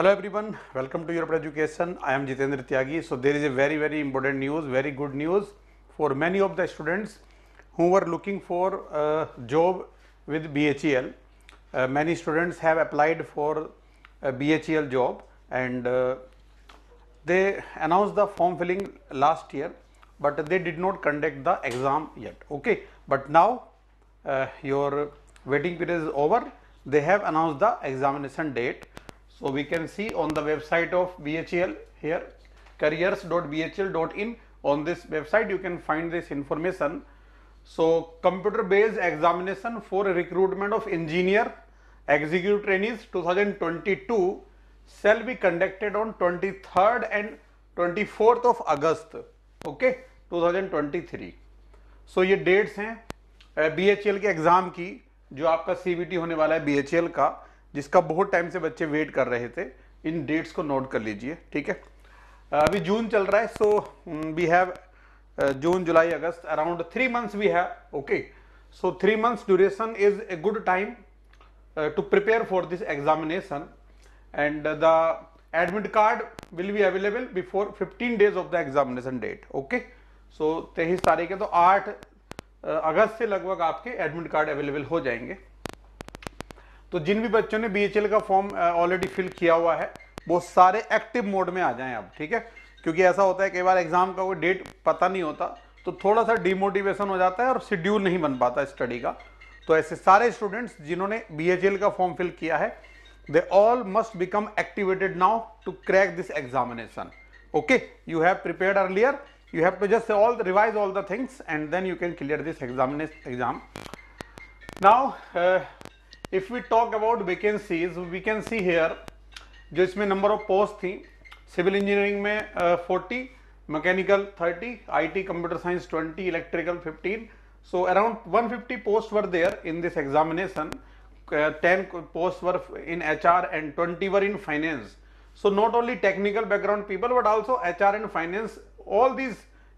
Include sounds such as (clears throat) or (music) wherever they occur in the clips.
Hello everyone, welcome to Europe Education. I am Jitendra Tyagi. So there is a very very important news, very good news for many of the students who were looking for a job with BHEL. Uh, many students have applied for a BHEL job and uh, they announced the form filling last year but they did not conduct the exam yet. Okay, but now uh, your waiting period is over. They have announced the examination date So we can see on the website of bhl here careers.bhl.in on this website you can find this information. So computer based examination for recruitment of engineer executive trainees 2022 shall be conducted on 23rd and 24th of august okay 2023 so, ye dates hain bhl ke exam ki जो आपका CBT होने वाला है बीएचएल का जिसका बहुत time से बच्चे वेट कर रहे थे इन डेट्स को नोट कर लीजिए ठीक है अभी जून चल रहा है so we have June July August around three months we have okay so three months duration is a good time to prepare for this examination and the admit card will be available before 15 days of the examination date okay so तेईस तारीख है तो 8 अगस्त से लगभग आपके admit card available हो जाएंगे तो जिन भी बच्चों ने बी का फॉर्म ऑलरेडी फिल किया हुआ है वो सारे एक्टिव मोड में आ जाएं अब ठीक है क्योंकि ऐसा होता है कई बार एग्जाम का कोई डेट पता नहीं होता तो थोड़ा सा डिमोटिवेशन हो जाता है और शेड्यूल नहीं बन पाता स्टडी का तो ऐसे सारे स्टूडेंट्स जिन्होंने बी का फॉर्म फिल किया है they all must become activated now to crack this examination okay you have prepare earlier you have to just all revise all the things and then you can clear this examination exam now if we talk about vacancies we can see here जो इसमें number of post थी civil engineering में forty mechanical thirty I T computer science twenty electrical fifteen so around one fifty post were there in this examination ten post were in H R and twenty were in finance so not only technical background people but also H R and finance all these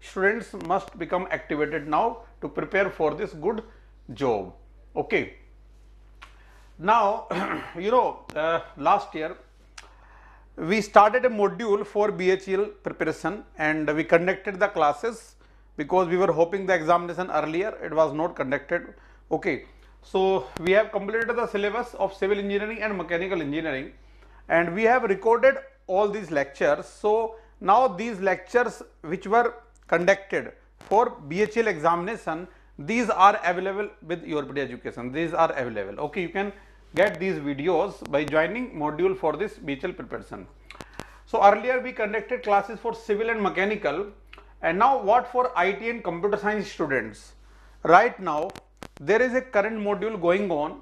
students must become activated now to prepare for this good job okay Now, (clears throat) you know, uh, last year we started a module for BHEL preparation and we conducted the classes because we were hoping the examination earlier, it was not conducted. Okay. So, we have completed the syllabus of civil engineering and mechanical engineering and we have recorded all these lectures. So, now these lectures which were conducted for BHL examination, these are available with your education. These are available. Okay, you can get these videos by joining module for this BHL preparation. So earlier we conducted classes for civil and mechanical and now what for IT and computer science students. Right now there is a current module going on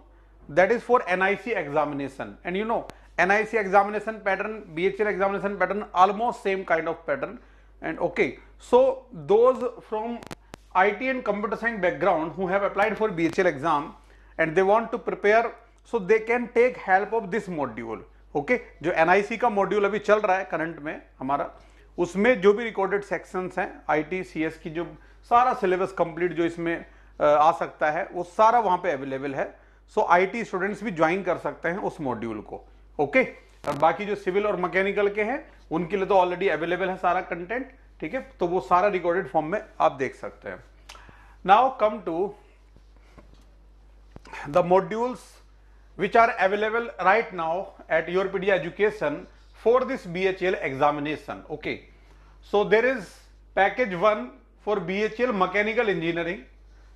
that is for NIC examination and you know NIC examination pattern, BHL examination pattern almost same kind of pattern and okay. So those from IT and computer science background who have applied for BHL exam and they want to prepare so they can take help of this module okay जो NIC का module अभी चल रहा है current में हमारा उसमें जो भी रिकॉर्डेड सेक्शंस हैं आईटी सीएस की जो सारा सिलेबस कंप्लीट जो इसमें आ सकता है वो सारा वहां पे अवेलेबल है सो आईटी स्टूडेंट्स भी ज्वाइन कर सकते हैं उस मॉड्यूल को ओके और बाकी जो सिविल और मैकेनिकल के हैं उनके लिए तो ऑलरेडी अवेलेबल है सारा कंटेंट ठीक है तो वो सारा रिकॉर्डेड फॉर्म में आप देख सकते हैं now come to the modules which are available right now at Europedia Education for this BHL examination. Okay. So there is package 1 for BHL mechanical engineering.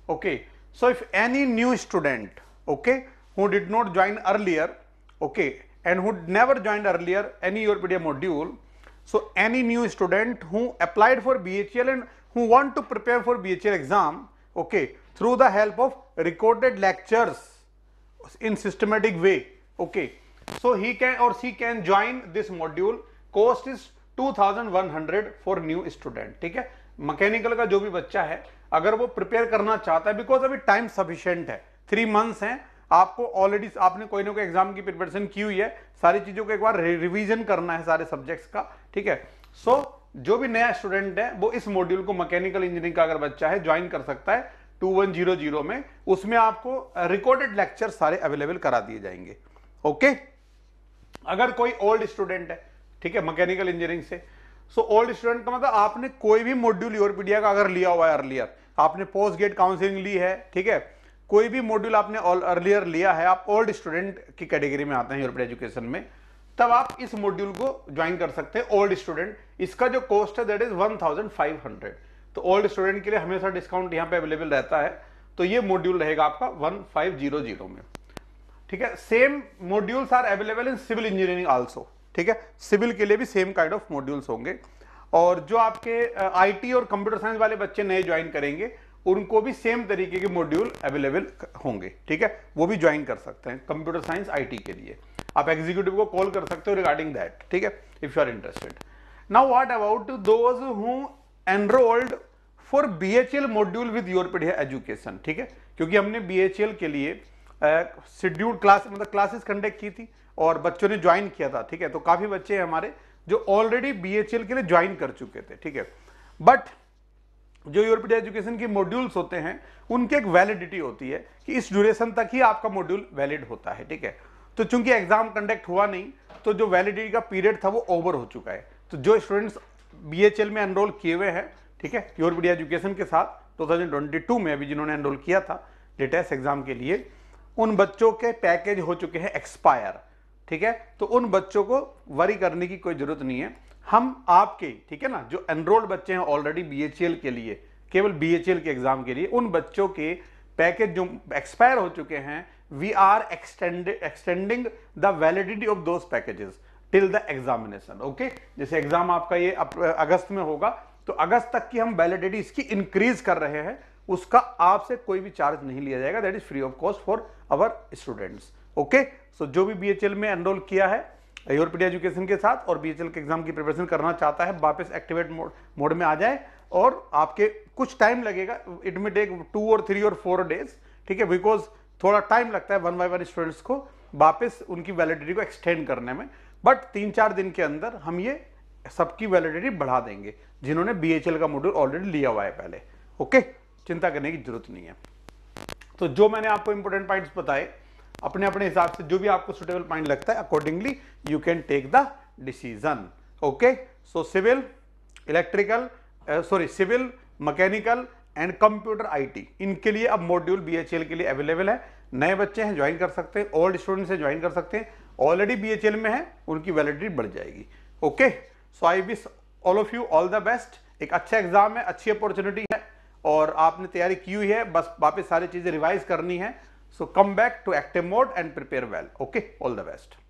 Okay. So if any new student, okay, who did not join earlier, okay, and who never joined earlier any Europedia module, so any new student who applied for BHL and who want to prepare for BHL exam, okay, through the help of recorded lectures in systematic way okay so he can or she can join this module cost is 2100 for new student ठीक है mechanical का जो भी बच्चा है अगर वो prepare करना चाहता है बिकॉज अभी टाइम सफिशियंट है थ्री मंथ्स हैं आपको ऑलरेडी आपने कोई ना कोई एग्जाम की प्रिपरेशन की हुई है सारी चीज़ों को एक बार रिवीजन करना है सारे सब्जेक्ट्स का ठीक है सो so, जो भी नया स्टूडेंट है वो इस मॉड्यूल को मैकेनिकल इंजीनियरिंग का अगर बच्चा है ज्वाइन कर सकता है 2100 में उसमें आपको रिकॉर्डेड लेक्चर सारे अवेलेबल करा दिए जाएंगे ओके अगर कोई ओल्ड स्टूडेंट है ठीक है मैकेनिकल इंजीनियरिंग से सो ओल्ड स्टूडेंट का मतलब आपने कोई भी मॉड्यूल यूरोपीडिया का अगर लिया हुआ है अर्लियर आपने पोस्ट गेट काउंसिलिंग ली है ठीक है कोई भी मॉड्यूल आपने अर्लियर लिया है आप ओल्ड स्टूडेंट की कैटेगरी में आते हैं यूरोपियन एजुकेशन में तब आप इस मॉड्यूल को ज्वाइन कर सकते हैं ओल्ड स्टूडेंट इसका जो कॉस्ट है दैट इज हंड्रेड तो ओल्ड स्टूडेंट के लिए हमेशा डिस्काउंट यहाँ पे अवेलेबल रहता है तो ये मॉड्यूल रहेगा आपका 1500 में ठीक है same modules are available in civil engineering also ठीक है सिविल के लिए भी सेम काइंड ऑफ मॉड्यूल्स होंगे और जो आपके आईटी और कंप्यूटर साइंस वाले बच्चे नए ज्वाइन करेंगे उनको भी सेम तरीके के मॉड्यूल अवेलेबल होंगे ठीक है वो भी ज्वाइन कर सकते हैं कंप्यूटर साइंस आईटी के लिए आप एग्जीक्यूटिव को कॉल कर सकते हो रिगार्डिंग दैट ठीक है if you are interested now what about those who enrolled for B H L module with Yourpedia education ठीक है क्योंकि हमने बी एच एल के लिए शेड्यूल क्लास मतलब क्लासेस कंडक्ट की थी और बच्चों ने ज्वाइन किया था ठीक है तो काफ़ी बच्चे हैं हमारे जो ऑलरेडी बी एच एल के लिए ज्वाइन कर चुके थे ठीक है बट जो यूरोपीडिया एजुकेशन के मॉड्यूल्स होते हैं उनकी एक वैलिडिटी होती है कि इस ड्यूरेशन तक ही आपका मॉड्यूल वैलिड होता है ठीक है तो चूंकि एग्जाम कंडक्ट हुआ नहीं तो जो वैलिडिटी का पीरियड था वो ओवर हो चुका है तो जो स्टूडेंट्स बी में एनरोल किए हुए हैं ठीक है प्योर मीडिया एजुकेशन के साथ 2022 में अभी जिन्होंने एनरोल किया था लेटेस्ट एग्जाम के लिए उन बच्चों के पैकेज हो चुके हैं एक्सपायर ठीक है तो उन बच्चों को वरी करने की कोई जरूरत नहीं है हम आपके ठीक है ना जो एनरोल्ड बच्चे हैं ऑलरेडी बी के लिए केवल बी के एग्जाम के लिए उन बच्चों के पैकेज जो एक्सपायर हो चुके हैं we are extend extending the validity of those packages till the examination okay जैसे एग्जाम आपका ये अगस्त में होगा तो अगस्त तक की हम वैलिडिटी इसकी इंक्रीज कर रहे हैं उसका आपसे कोई भी चार्ज नहीं लिया जाएगा that is free of cost for our students okay so जो भी बीएचएल में एनरोल किया है यूरोपीडिया एजुकेशन के साथ और बीएचएल के एग्जाम की प्रिपरेशन करना चाहता है वापस एक्टिवेट मोड में आ जाए और आपके कुछ टाइम लगेगा इट मे टेक टू और थ्री और फोर डेज ठीक है बिकॉज थोड़ा टाइम लगता है वन बाई वन स्टूडेंट्स को वापस उनकी वैलिडिटी को एक्सटेंड करने में बट तीन चार दिन के अंदर हम ये सबकी वैलिडिटी बढ़ा देंगे जिन्होंने बी का मॉड्यूल ऑलरेडी लिया हुआ है पहले ओके चिंता करने की जरूरत नहीं है तो जो मैंने आपको इंपॉर्टेंट पॉइंट्स बताए अपने अपने हिसाब से जो भी आपको सुटेबल पॉइंट लगता है accordingly you can take the decision okay so civil electrical sorry civil mechanical and computer IT इनके लिए अब मॉड्यूल बीएचएल के लिए अवेलेबल है नए बच्चे हैं ज्वाइन कर सकते हैं ओल्ड स्टूडेंट्स हैं ज्वाइन कर सकते हैं ऑलरेडी बीएचएल में है उनकी वैलिडिटी बढ़ जाएगी okay so I wish all of you all the best एक अच्छा एग्जाम है अच्छी अपॉर्चुनिटी है और आपने तैयारी की हुई है बस वापस सारी चीज़ें रिवाइज करनी है so come back to active mode and prepare well okay all the best